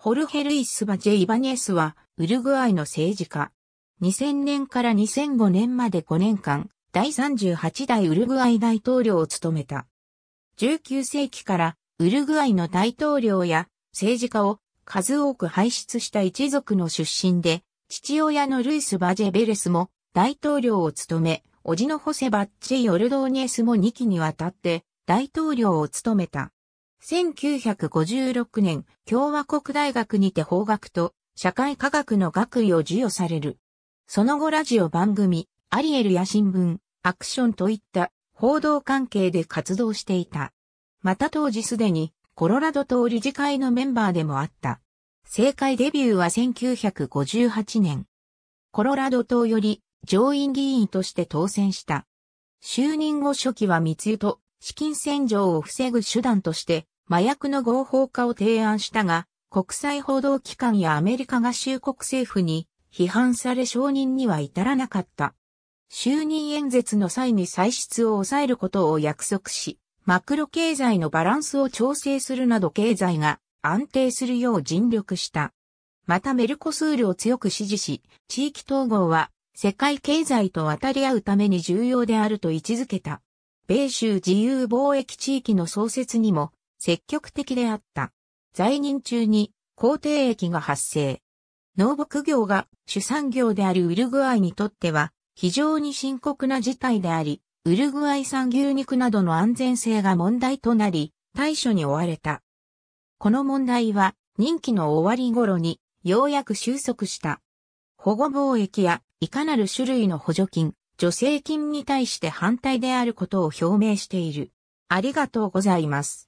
ホルヘルイスバジェ・イバネスは、ウルグアイの政治家。2000年から2005年まで5年間、第38代ウルグアイ大統領を務めた。19世紀から、ウルグアイの大統領や政治家を数多く輩出した一族の出身で、父親のルイス・バジェ・ベレスも大統領を務め、叔父のホセ・バッチェ・ヨルドーニエスも2期にわたって大統領を務めた。1956年、共和国大学にて法学と社会科学の学位を授与される。その後ラジオ番組、アリエルや新聞、アクションといった報道関係で活動していた。また当時すでにコロラド党理事会のメンバーでもあった。政界デビューは1958年。コロラド党より上院議員として当選した。就任後初期は密輸と資金洗浄を防ぐ手段として麻薬の合法化を提案したが、国際報道機関やアメリカ合衆国政府に批判され承認には至らなかった。就任演説の際に歳出を抑えることを約束し、マクロ経済のバランスを調整するなど経済が安定するよう尽力した。またメルコスールを強く支持し、地域統合は世界経済と渡り合うために重要であると位置づけた。米州自由貿易地域の創設にも積極的であった。在任中に皇帝駅が発生。農牧業が主産業であるウルグアイにとっては非常に深刻な事態であり、ウルグアイ産牛肉などの安全性が問題となり、対処に追われた。この問題は任期の終わり頃にようやく収束した。保護貿易やいかなる種類の補助金、助成金に対して反対であることを表明している。ありがとうございます。